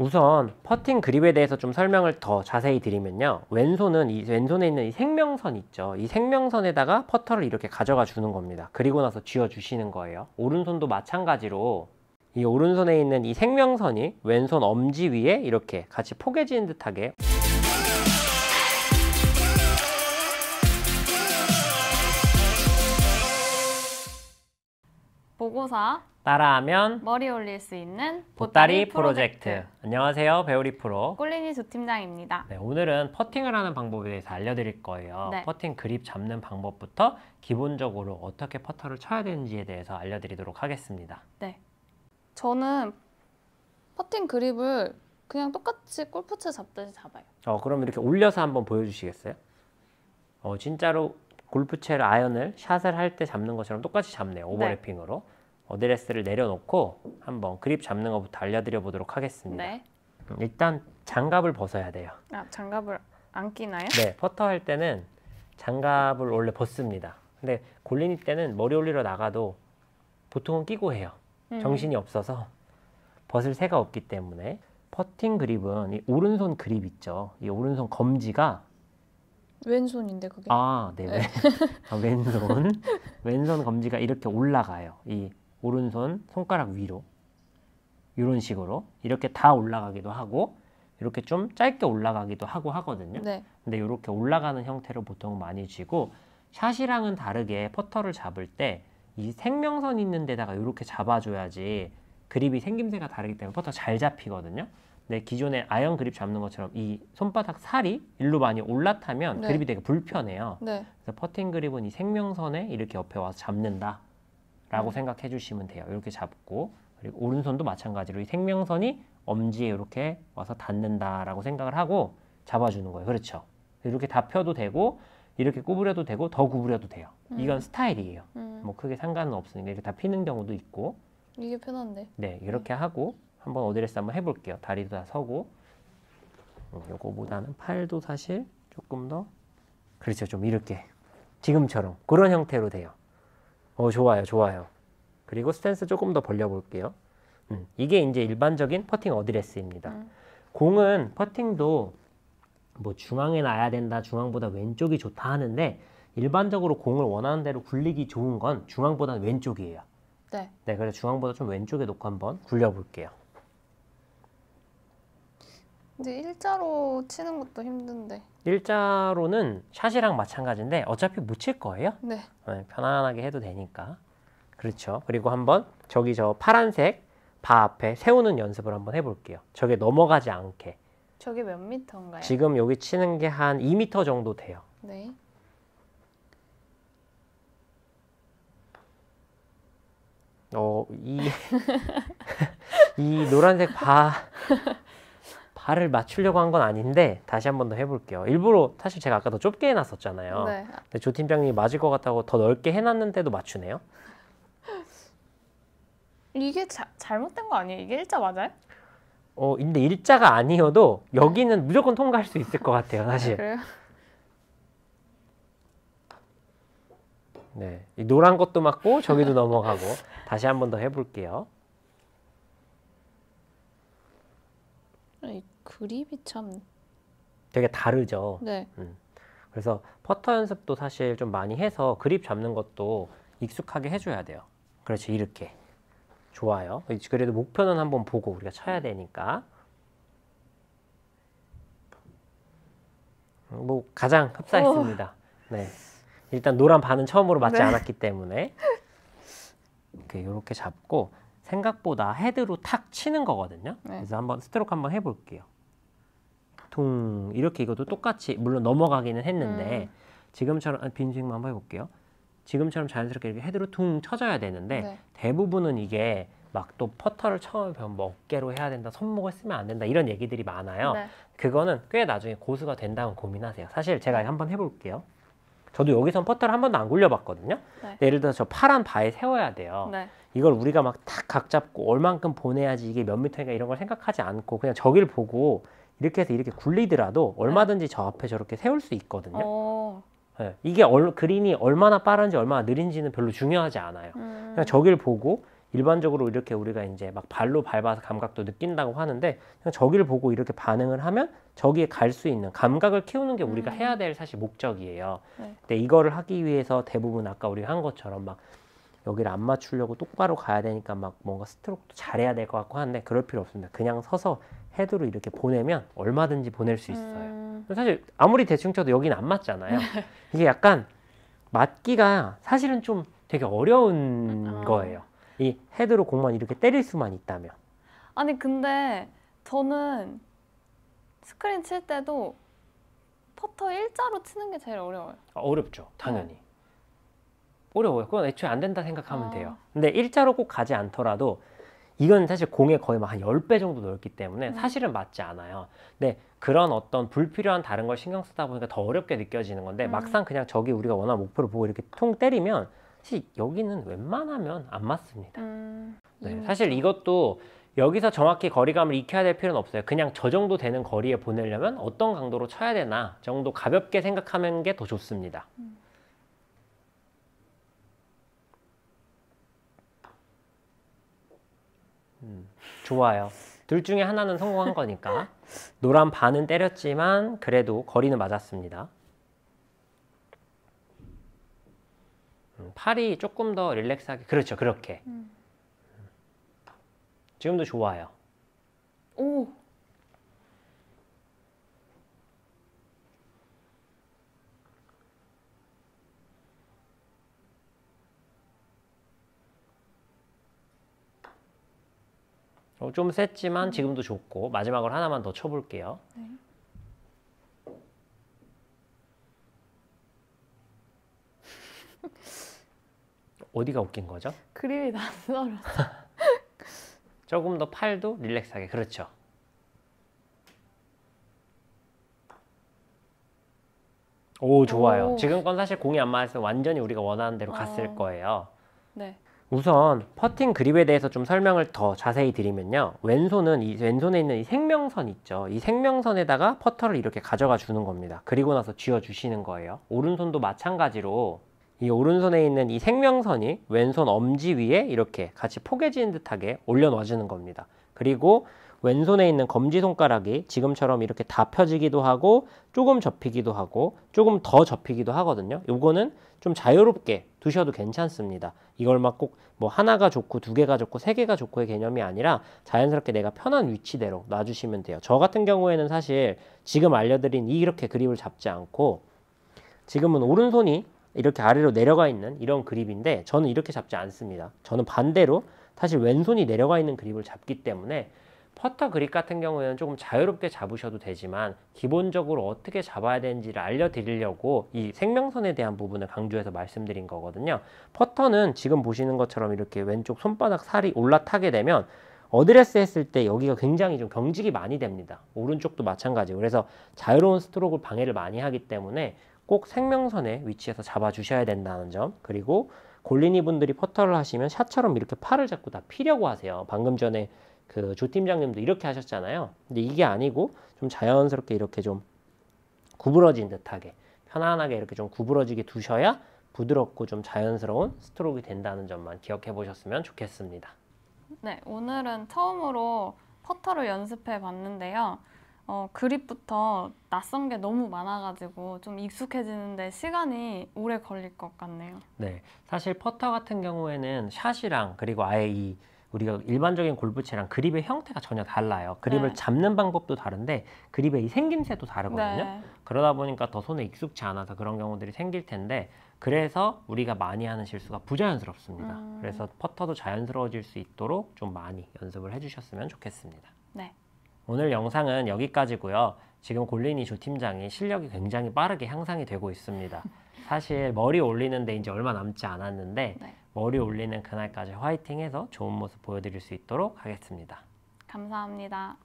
우선 퍼팅 그립에 대해서 좀 설명을 더 자세히 드리면요. 왼손은 이 왼손에 있는 이 생명선 있죠. 이 생명선에다가 퍼터를 이렇게 가져가 주는 겁니다. 그리고 나서 쥐어 주시는 거예요. 오른손도 마찬가지로 이 오른손에 있는 이 생명선이 왼손 엄지 위에 이렇게 같이 포개지는 듯하게 보고사 따라하면 머리 올릴 수 있는 보따리, 보따리 프로젝트. 프로젝트. 안녕하세요 배우리 프로 꼴리니 조팀장입니다 네, 오늘은 퍼팅을 하는 방법에 대해서 알려드릴 거예요 네. 퍼팅 그립 잡는 방법부터 기본적으로 어떻게 퍼터를 쳐야 되는지에 대해서 알려드리도록 하겠습니다 네, 저는 퍼팅 그립을 그냥 똑같이 골프채 잡듯이 잡아요 어, 그럼 이렇게 올려서 한번 보여주시겠어요? 어, 진짜로 골프채를 아연을 샷을 할 때 잡는 것처럼 똑같이 잡네요 오버래핑으로 네. 어드레스를 내려놓고 한번 그립 잡는 것부터 알려드려 보도록 하겠습니다. 네. 일단 장갑을 벗어야 돼요. 아, 장갑을 안 끼나요? 네, 퍼터 할 때는 장갑을 원래 벗습니다. 근데 골린이 때는 머리 올리러 나가도 보통은 끼고 해요. 음. 정신이 없어서 벗을 새가 없기 때문에 퍼팅 그립은 이 오른손 그립 있죠. 이 오른손 검지가 왼손인데 그게 아, 네. 네. 아, 왼손 왼손 검지가 이렇게 올라가요. 이 오른손 손가락 위로 이런 식으로 이렇게 다 올라가기도 하고 이렇게 좀 짧게 올라가기도 하고 하거든요. 네. 근데 이렇게 올라가는 형태로 보통 많이 쥐고 샷이랑은 다르게 퍼터를 잡을 때 이 생명선 있는 데다가 이렇게 잡아줘야지 그립이 생김새가 다르기 때문에 퍼터 잘 잡히거든요. 근데 기존의 아연 그립 잡는 것처럼 이 손바닥 살이 일로 많이 올라타면 네. 그립이 되게 불편해요. 네. 그래서 퍼팅 그립은 이 생명선에 이렇게 옆에 와서 잡는다 라고 음. 생각해 주시면 돼요. 이렇게 잡고 그리고 오른손도 마찬가지로 이 생명선이 엄지에 이렇게 와서 닿는다라고 생각을 하고 잡아주는 거예요. 그렇죠? 이렇게 다 펴도 되고 이렇게 구부려도 되고 더 구부려도 돼요. 음. 이건 스타일이에요. 음. 뭐 크게 상관은 없으니까 이렇게 다 피는 경우도 있고 이게 편한데. 네, 이렇게 하고 한번 어드레스 한번 해볼게요. 다리도 다 서고 음, 요거보다는 팔도 사실 조금 더 그렇죠. 좀 이렇게 지금처럼 그런 형태로 돼요. 어, 좋아요, 좋아요. 그리고 스탠스 조금 더 벌려볼게요. 음, 이게 이제 일반적인 퍼팅 어드레스입니다. 음. 공은 퍼팅도 뭐 중앙에 놔야 된다, 중앙보다 왼쪽이 좋다 하는데 일반적으로 공을 원하는 대로 굴리기 좋은 건 중앙보다 왼쪽이에요. 네. 네, 그래서 중앙보다 좀 왼쪽에 놓고 한번 굴려볼게요. 이제 일자로 치는 것도 힘든데. 일자로는 샷이랑 마찬가지인데 어차피 묻힐 거예요. 네. 네. 편안하게 해도 되니까. 그렇죠. 그리고 한번 저기 저 파란색 바 앞에 세우는 연습을 한번 해볼게요. 저게 넘어가지 않게. 저게 몇 미터인가요? 지금 여기 치는 게 한 2미터 정도 돼요. 네. 어, 이, 이 노란색 바 발을 맞추려고 한 건 아닌데 다시 한 번 더 해볼게요. 일부러 사실 제가 아까 더 좁게 해놨었잖아요. 네. 근데 조 팀장님이 맞을 것 같다고 더 넓게 해놨는데도 맞추네요. 이게 자, 잘못된 거 아니에요? 이게 일자 맞아요? 어, 근데 일자가 아니어도 여기는 무조건 통과할 수 있을 것 같아요, 아, 사실. 그래요? 네, 이 노란 것도 맞고 저기도 넘어가고 다시 한 번 더 해볼게요. 그립이 참 되게 다르죠. 네. 음. 그래서 퍼터 연습도 사실 좀 많이 해서 그립 잡는 것도 익숙하게 해줘야 돼요. 그렇지 이렇게 좋아요. 그래도 목표는 한번 보고 우리가 쳐야 되니까. 음, 뭐 가장 흡사했습니다. 오. 어. 네. 일단 노란 반은 처음으로 맞지 네. 않았기 때문에 이렇게 잡고 생각보다 헤드로 탁 치는 거거든요. 네. 그래서 한번 스트로크 한번 해볼게요. 퉁 이렇게 이것도 똑같이 물론 넘어가기는 했는데 음. 지금처럼 아, 빈 스윙만 한번 해볼게요. 지금처럼 자연스럽게 이렇게 헤드로 퉁 쳐져야 되는데 네. 대부분은 이게 막 또 퍼터를 처음에 배우면 뭐 어깨로 해야 된다, 손목을 쓰면 안 된다 이런 얘기들이 많아요. 네. 그거는 꽤 나중에 고수가 된다면 고민하세요. 사실 제가 한번 해볼게요. 저도 여기선 퍼터를 한 번도 안 굴려봤거든요. 네. 예를 들어서 저 파란 바에 세워야 돼요. 네. 이걸 우리가 막 탁 각 잡고 얼만큼 보내야지 이게 몇 미터인가 이런 걸 생각하지 않고 그냥 저길 보고 이렇게 해서 이렇게 굴리더라도 네. 얼마든지 저 앞에 저렇게 세울 수 있거든요. 오. 어. 네. 이게 얼, 그린이 얼마나 빠른지 얼마나 느린지는 별로 중요하지 않아요. 음. 그냥 저길 보고 일반적으로 이렇게 우리가 이제 막 발로 밟아서 감각도 느낀다고 하는데 그냥 저기를 보고 이렇게 반응을 하면 저기에 갈 수 있는 감각을 키우는 게 우리가 음. 해야 될 사실 목적이에요. 네. 근데 이거를 하기 위해서 대부분 아까 우리한 것처럼 막 여기를 안 맞추려고 똑바로 가야 되니까 막 뭔가 스트로크도 잘해야 될 것 같고 한데 그럴 필요 없습니다. 그냥 서서 헤드로 이렇게 보내면 얼마든지 보낼 수 있어요. 음. 사실 아무리 대충 쳐도 여기는 안 맞잖아요. 이게 약간 맞기가 사실은 좀 되게 어려운 음. 거예요. 이 헤드로 공만 이렇게 때릴 수만 있다면. 아니 근데 저는 스크린 칠 때도 퍼터 일자로 치는 게 제일 어려워요. 아, 어렵죠, 당연히. 어. 어려워요. 그건 애초에 안 된다 생각하면 아. 돼요. 근데 일자로 꼭 가지 않더라도 이건 사실 공에 거의 막한 10배 정도 넓기 때문에 음. 사실은 맞지 않아요. 근데 그런 어떤 불필요한 다른 걸 신경 쓰다 보니까 더 어렵게 느껴지는 건데 음. 막상 그냥 저기 우리가 원하는 목표를 보고 이렇게 통 때리면 사실 여기는 웬만하면 안 맞습니다. 음, 네, 사실 이것도 여기서 정확히 거리감을 익혀야 될 필요는 없어요. 그냥 저 정도 되는 거리에 보내려면 어떤 강도로 쳐야 되나 정도 가볍게 생각하는 게 더 좋습니다. 음. 음, 좋아요. 둘 중에 하나는 성공한 거니까 노란 반은 때렸지만 그래도 거리는 맞았습니다. 팔이 조금 더 릴렉스하게 그렇죠 그렇게 음. 지금도 좋아요 오좀 어, 셌지만 음. 지금도 좋고 마지막으로 하나만 더 쳐볼게요 네. 어디가 웃긴 거죠? 그림이 낯설어 조금 더 팔도 릴렉스하게 그렇죠 오 좋아요 오. 지금 건 사실 공이 안 맞아서 완전히 우리가 원하는 대로 아. 갔을 아. 거예요 네. 우선 퍼팅 그립에 대해서 좀 설명을 더 자세히 드리면요 왼손은 이 왼손에 있는 이 생명선 있죠 이 생명선에다가 퍼터를 이렇게 가져가 주는 겁니다 그리고 나서 쥐어 주시는 거예요 오른손도 마찬가지로 이 오른손에 있는 이 생명선이 왼손 엄지 위에 이렇게 같이 포개진 듯하게 올려놔주는 겁니다. 그리고 왼손에 있는 검지손가락이 지금처럼 이렇게 다 펴지기도 하고 조금 접히기도 하고 조금 더 접히기도 하거든요. 이거는좀 자유롭게 두셔도 괜찮습니다. 이걸 막 꼭 뭐 하나가 좋고 두 개가 좋고 세 개가 좋고의 개념이 아니라 자연스럽게 내가 편한 위치대로 놔주시면 돼요. 저 같은 경우에는 사실 지금 알려드린 이렇게 그립을 잡지 않고 지금은 오른손이 이렇게 아래로 내려가 있는 이런 그립인데 저는 이렇게 잡지 않습니다. 저는 반대로 사실 왼손이 내려가 있는 그립을 잡기 때문에 퍼터 그립 같은 경우에는 조금 자유롭게 잡으셔도 되지만 기본적으로 어떻게 잡아야 되는지를 알려드리려고 이 생명선에 대한 부분을 강조해서 말씀드린 거거든요. 퍼터는 지금 보시는 것처럼 이렇게 왼쪽 손바닥 살이 올라타게 되면 어드레스 했을 때 여기가 굉장히 좀 경직이 많이 됩니다. 오른쪽도 마찬가지고 그래서 자유로운 스트로크 방해를 많이 하기 때문에 꼭 생명선의 위치에서 잡아주셔야 된다는 점 그리고 골리니 분들이 퍼터를 하시면 샷처럼 이렇게 팔을 잡고 다 피려고 하세요. 방금 전에 그 조 팀장님도 이렇게 하셨잖아요. 근데 이게 아니고 좀 자연스럽게 이렇게 좀 구부러진 듯하게 편안하게 이렇게 좀 구부러지게 두셔야 부드럽고 좀 자연스러운 스트로크가 된다는 점만 기억해 보셨으면 좋겠습니다. 네, 오늘은 처음으로 퍼터를 연습해 봤는데요. 어, 그립부터 낯선 게 너무 많아가지고 좀 익숙해지는데 시간이 오래 걸릴 것 같네요. 네, 사실 퍼터 같은 경우에는 샷이랑 그리고 아예 이 우리가 일반적인 골프채랑 그립의 형태가 전혀 달라요. 그립을 네. 잡는 방법도 다른데 그립의 이 생김새도 다르거든요. 네. 그러다 보니까 더 손에 익숙지 않아서 그런 경우들이 생길 텐데 그래서 우리가 많이 하는 실수가 부자연스럽습니다. 음. 그래서 퍼터도 자연스러워질 수 있도록 좀 많이 연습을 해주셨으면 좋겠습니다. 네. 오늘 영상은 여기까지고요. 지금 골린이 조팀장이 실력이 굉장히 빠르게 향상이 되고 있습니다. 사실 머리 올리는데 이제 얼마 남지 않았는데 네. 머리 올리는 그날까지 화이팅해서 좋은 모습 보여드릴 수 있도록 하겠습니다. 감사합니다.